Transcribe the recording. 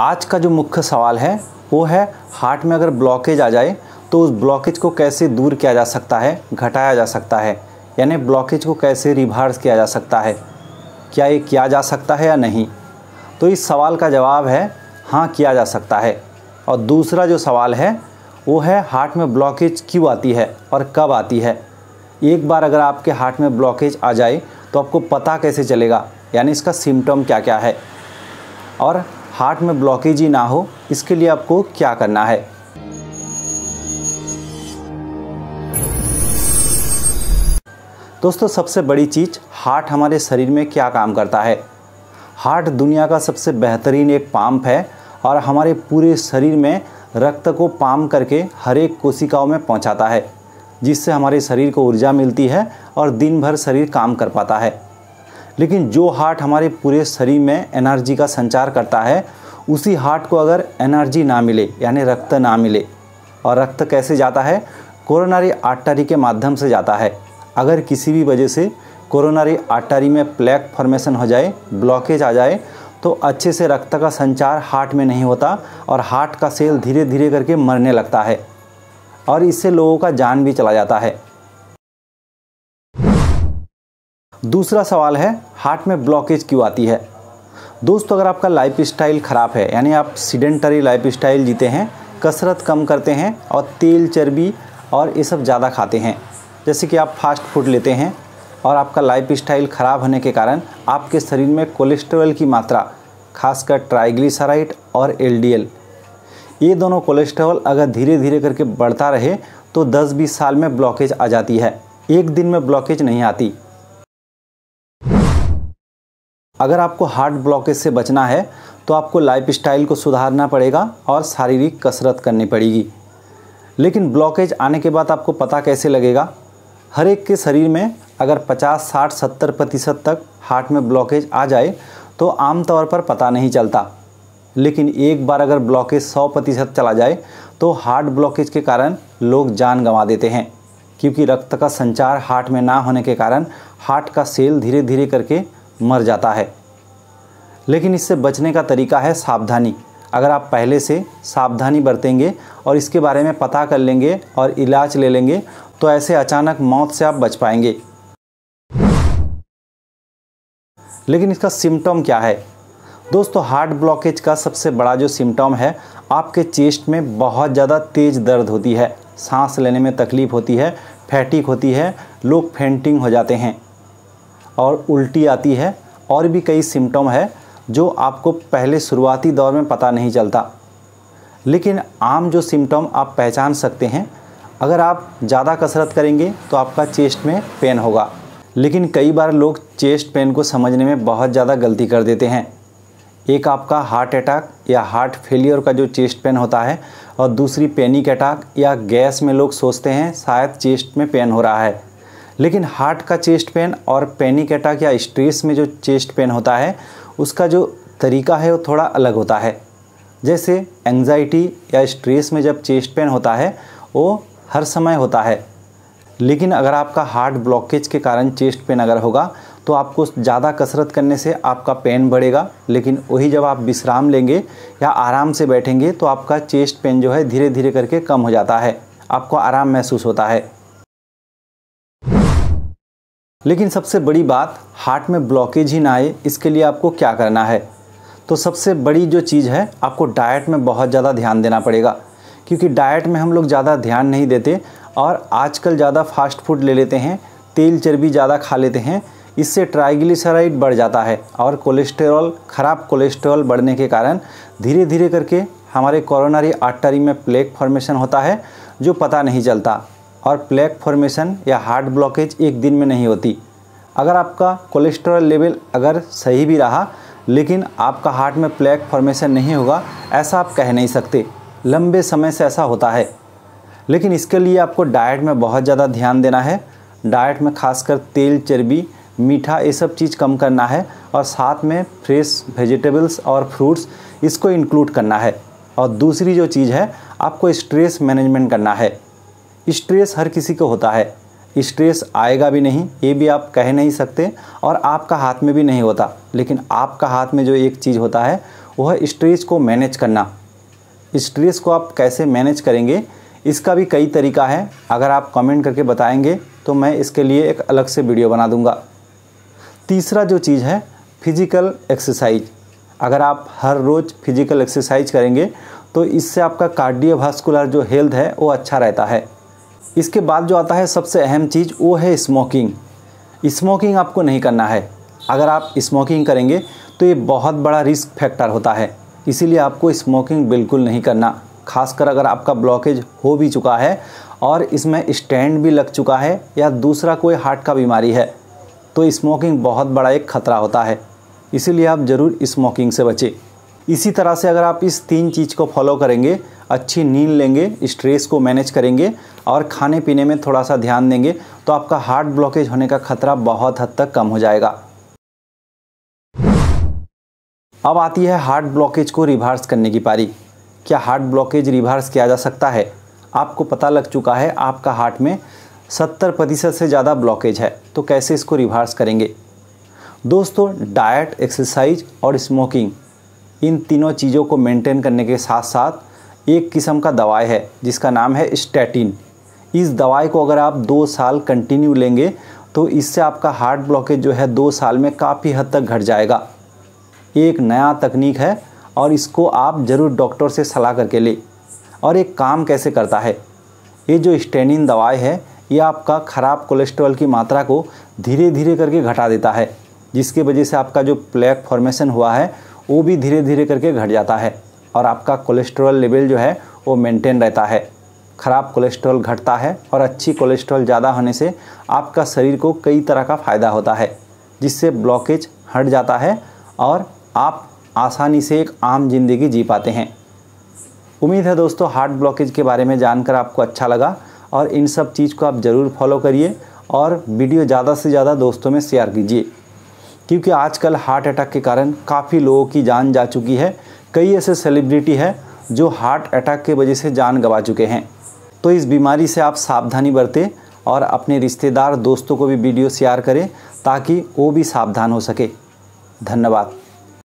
आज का जो मुख्य सवाल है वो है हार्ट में अगर ब्लॉकेज आ जाए तो उस ब्लॉकेज को कैसे दूर किया जा सकता है घटाया जा सकता है यानी ब्लॉकेज को कैसे रिवर्स किया जा सकता है क्या ये किया जा सकता है या नहीं तो इस सवाल का जवाब है हाँ किया जा सकता है और दूसरा जो सवाल है वो है हार्ट में ब्लॉकेज क्यों आती है और कब आती है एक बार अगर आपके हार्ट में ब्लॉकेज आ जाए तो आपको पता कैसे चलेगा यानी इसका सिम्टम क्या क्या है और हार्ट में ब्लॉकेज ही ना हो इसके लिए आपको क्या करना है दोस्तों सबसे बड़ी चीज़ हार्ट हमारे शरीर में क्या काम करता है हार्ट दुनिया का सबसे बेहतरीन एक पाम्प है और हमारे पूरे शरीर में रक्त को पाम करके हर एक कोशिकाओं में पहुंचाता है जिससे हमारे शरीर को ऊर्जा मिलती है और दिन भर शरीर काम कर पाता है लेकिन जो हार्ट हमारे पूरे शरीर में एनर्जी का संचार करता है उसी हार्ट को अगर एनर्जी ना मिले यानी रक्त ना मिले और रक्त कैसे जाता है कोरोनारी आर्टरी के माध्यम से जाता है अगर किसी भी वजह से कोरोनारी आर्टरी में प्लैक फॉर्मेशन हो जाए ब्लॉकेज आ जाए तो अच्छे से रक्त का संचार हार्ट में नहीं होता और हार्ट का सेल धीरे धीरे करके मरने लगता है और इससे लोगों का जान भी चला जाता है दूसरा सवाल है हार्ट में ब्लॉकेज क्यों आती है दोस्तों अगर आपका लाइफ स्टाइल ख़राब है यानी आप सीडेंटरी लाइफ स्टाइल जीते हैं कसरत कम करते हैं और तेल चर्बी और ये सब ज़्यादा खाते हैं जैसे कि आप फास्ट फूड लेते हैं और आपका लाइफ स्टाइल ख़राब होने के कारण आपके शरीर में कोलेस्ट्रॉल की मात्रा खासकर ट्राइग्लिसराइड और एलडीएल ये दोनों कोलेस्ट्रॉल अगर धीरे धीरे करके बढ़ता रहे तो 10-20 साल में ब्लॉकेज आ जाती है एक दिन में ब्लॉकेज नहीं आती अगर आपको हार्ट ब्लॉकेज से बचना है तो आपको लाइफ स्टाइल को सुधारना पड़ेगा और शारीरिक कसरत करनी पड़ेगी लेकिन ब्लॉकेज आने के बाद आपको पता कैसे लगेगा हर एक के शरीर में अगर 50, 60, 70 प्रतिशत तक हार्ट में ब्लॉकेज आ जाए तो आमतौर पर पता नहीं चलता लेकिन एक बार अगर ब्लॉकेज 100 प्रतिशत चला जाए तो हार्ट ब्लॉकेज के कारण लोग जान गंवा देते हैं क्योंकि रक्त का संचार हार्ट में ना होने के कारण हार्ट का सेल धीरे धीरे करके मर जाता है लेकिन इससे बचने का तरीका है सावधानी अगर आप पहले से सावधानी बरतेंगे और इसके बारे में पता कर लेंगे और इलाज ले लेंगे तो ऐसे अचानक मौत से आप बच पाएंगे लेकिन इसका सिम्टम क्या है दोस्तों हार्ट ब्लॉकेज का सबसे बड़ा जो सिम्टम है आपके चेस्ट में बहुत ज़्यादा तेज़ दर्द होती है सांस लेने में तकलीफ़ होती है फैटिक होती है लोग फेंटिंग हो जाते हैं और उल्टी आती है और भी कई सिम्टम है जो आपको पहले शुरुआती दौर में पता नहीं चलता लेकिन आम जो सिम्टम आप पहचान सकते हैं अगर आप ज़्यादा कसरत करेंगे तो आपका चेस्ट में पेन होगा लेकिन कई बार लोग चेस्ट पेन को समझने में बहुत ज़्यादा गलती कर देते हैं एक आपका हार्ट अटैक या हार्ट फेलियर का जो चेस्ट पेन होता है और दूसरी पेनिक अटैक या गैस में लोग सोचते हैं शायद चेस्ट में पेन हो रहा है लेकिन हार्ट का चेस्ट पेन और पैनिक अटैक या स्ट्रेस में जो चेस्ट पेन होता है उसका जो तरीका है वो थोड़ा अलग होता है जैसे एंजाइटी या स्ट्रेस में जब चेस्ट पेन होता है वो हर समय होता है लेकिन अगर आपका हार्ट ब्लॉकेज के कारण चेस्ट पेन अगर होगा तो आपको ज़्यादा कसरत करने से आपका पेन बढ़ेगा लेकिन वही जब आप विश्राम लेंगे या आराम से बैठेंगे तो आपका चेस्ट पेन जो है धीरे धीरे करके कम हो जाता है आपको आराम महसूस होता है लेकिन सबसे बड़ी बात हार्ट में ब्लॉकेज ही ना आए इसके लिए आपको क्या करना है तो सबसे बड़ी जो चीज़ है आपको डाइट में बहुत ज़्यादा ध्यान देना पड़ेगा क्योंकि डाइट में हम लोग ज़्यादा ध्यान नहीं देते और आजकल ज़्यादा फास्ट फूड ले लेते हैं तेल चर्बी ज़्यादा खा लेते हैं इससे ट्राइग्लिसराइड बढ़ जाता है और कोलेस्टेरॉल ख़राब कोलेस्टेरॉल बढ़ने के कारण धीरे धीरे करके हमारे कोरोनरी आर्टरी में प्लेग फॉर्मेशन होता है जो पता नहीं चलता और प्लेक फॉर्मेशन या हार्ट ब्लॉकेज एक दिन में नहीं होती अगर आपका कोलेस्ट्रॉल लेवल अगर सही भी रहा लेकिन आपका हार्ट में प्लेक फॉर्मेशन नहीं होगा ऐसा आप कह नहीं सकते लंबे समय से ऐसा होता है लेकिन इसके लिए आपको डाइट में बहुत ज़्यादा ध्यान देना है डाइट में खासकर तेल चर्बी मीठा ये सब चीज़ कम करना है और साथ में फ्रेश वेजिटेबल्स और फ्रूट्स इसको इंक्लूड करना है और दूसरी जो चीज़ है आपको स्ट्रेस मैनेजमेंट करना है स्ट्रेस हर किसी को होता है स्ट्रेस आएगा भी नहीं ये भी आप कह नहीं सकते और आपका हाथ में भी नहीं होता लेकिन आपका हाथ में जो एक चीज़ होता है वह स्ट्रेस को मैनेज करना स्ट्रेस को आप कैसे मैनेज करेंगे इसका भी कई तरीका है अगर आप कमेंट करके बताएंगे तो मैं इसके लिए एक अलग से वीडियो बना दूंगा तीसरा जो चीज़ है फिजिकल एक्सरसाइज अगर आप हर रोज़ फिजिकल एक्सरसाइज करेंगे तो इससे आपका कार्डियोवास्कुलर जो हेल्थ है वो अच्छा रहता है इसके बाद जो आता है सबसे अहम चीज़ वो है स्मोकिंग स्मोकिंग आपको नहीं करना है अगर आप स्मोकिंग करेंगे तो ये बहुत बड़ा रिस्क फैक्टर होता है इसीलिए आपको स्मोकिंग बिल्कुल नहीं करना खासकर अगर आपका ब्लॉकेज हो भी चुका है और इसमें स्टैंड भी लग चुका है या दूसरा कोई हार्ट का बीमारी है तो स्मोकिंग बहुत बड़ा एक ख़तरा होता है इसीलिए आप ज़रूर स्मोकिंग से बचें इसी तरह से अगर आप इस तीन चीज़ को फॉलो करेंगे अच्छी नींद लेंगे स्ट्रेस को मैनेज करेंगे और खाने पीने में थोड़ा सा ध्यान देंगे तो आपका हार्ट ब्लॉकेज होने का खतरा बहुत हद तक कम हो जाएगा अब आती है हार्ट ब्लॉकेज को रिवर्स करने की पारी क्या हार्ट ब्लॉकेज रिवर्स किया जा सकता है आपको पता लग चुका है आपका हार्ट में 70 प्रतिशत से ज़्यादा ब्लॉकेज है तो कैसे इसको रिवर्स करेंगे दोस्तों डाइट एक्सरसाइज और स्मोकिंग इन तीनों चीज़ों को मेंटेन करने के साथ साथ एक किस्म का दवाई है जिसका नाम है स्टैटिन इस दवाई को अगर आप दो साल कंटिन्यू लेंगे तो इससे आपका हार्ट ब्लॉकेज जो है दो साल में काफ़ी हद तक घट जाएगा ये एक नया तकनीक है और इसको आप ज़रूर डॉक्टर से सलाह करके ले और एक काम कैसे करता है ये जो स्टेनिन दवाई है ये आपका ख़राब कोलेस्ट्रॉल की मात्रा को धीरे धीरे करके घटा देता है जिसकी वजह से आपका जो प्लेक फॉर्मेशन हुआ है वो भी धीरे धीरे करके घट जाता है और आपका कोलेस्ट्रॉल लेवल जो है वो मेंटेन रहता है खराब कोलेस्ट्रॉल घटता है और अच्छी कोलेस्ट्रॉल ज़्यादा होने से आपका शरीर को कई तरह का फ़ायदा होता है जिससे ब्लॉकेज हट जाता है और आप आसानी से एक आम जिंदगी जी पाते हैं उम्मीद है दोस्तों हार्ट ब्लॉकेज के बारे में जानकर आपको अच्छा लगा और इन सब चीज़ को आप ज़रूर फॉलो करिए और वीडियो ज़्यादा से ज़्यादा दोस्तों में शेयर कीजिए क्योंकि आजकल हार्ट अटैक के कारण काफ़ी लोगों की जान जा चुकी है कई ऐसे सेलिब्रिटी है जो हार्ट अटैक की वजह से जान गंवा चुके हैं तो इस बीमारी से आप सावधानी बरतें और अपने रिश्तेदार दोस्तों को भी वीडियो शेयर करें ताकि वो भी सावधान हो सके धन्यवाद